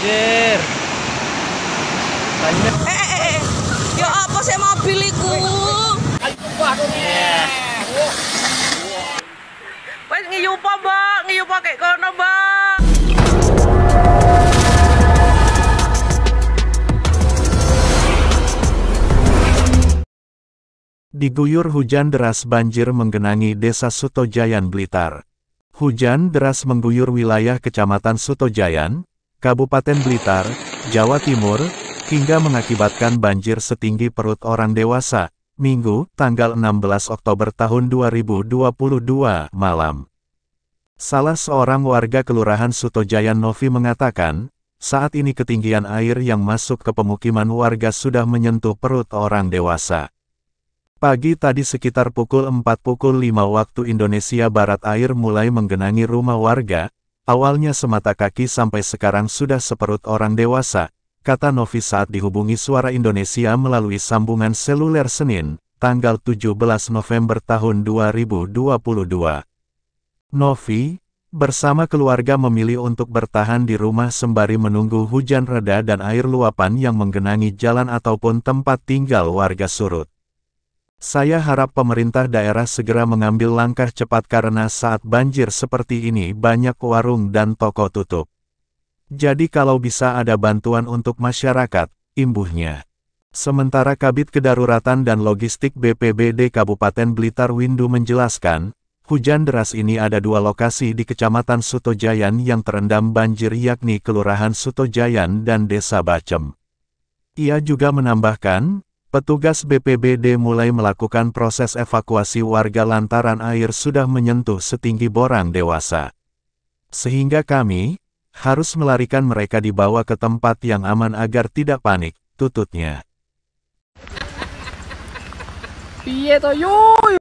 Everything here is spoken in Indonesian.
Anjir. Banyak. Eh, eh, eh, eh. Ya apa sih mobil iku? Wes ngiyupo, mbak Ngiyupo kayak kono, mbak Diguyur hujan deras banjir menggenangi desa Sutojayan Blitar. Hujan deras mengguyur wilayah Kecamatan Sutojayan, Kabupaten Blitar, Jawa Timur, hingga mengakibatkan banjir setinggi perut orang dewasa, Minggu, tanggal 16 Oktober tahun 2022, malam. Salah seorang warga Kelurahan Sutojayan Novi mengatakan, saat ini ketinggian air yang masuk ke pemukiman warga sudah menyentuh perut orang dewasa. Pagi tadi sekitar pukul 4 pukul 5 waktu Indonesia Barat air mulai menggenangi rumah warga, Awalnya semata kaki sampai sekarang sudah seperut orang dewasa, kata Novi saat dihubungi suara Indonesia melalui sambungan seluler Senin, tanggal 17 November tahun 2022. Novi, bersama keluarga memilih untuk bertahan di rumah sembari menunggu hujan reda dan air luapan yang menggenangi jalan ataupun tempat tinggal warga surut. Saya harap pemerintah daerah segera mengambil langkah cepat karena saat banjir seperti ini banyak warung dan toko tutup. Jadi kalau bisa ada bantuan untuk masyarakat, imbuhnya. Sementara Kabit Kedaruratan dan Logistik BPBD Kabupaten Blitar Windu menjelaskan, hujan deras ini ada dua lokasi di Kecamatan Sutojayan yang terendam banjir yakni Kelurahan Sutojayan dan Desa Bacem. Ia juga menambahkan, Petugas BPBD mulai melakukan proses evakuasi warga lantaran air sudah menyentuh setinggi borang dewasa. Sehingga kami harus melarikan mereka dibawa ke tempat yang aman agar tidak panik, tututnya. Piye to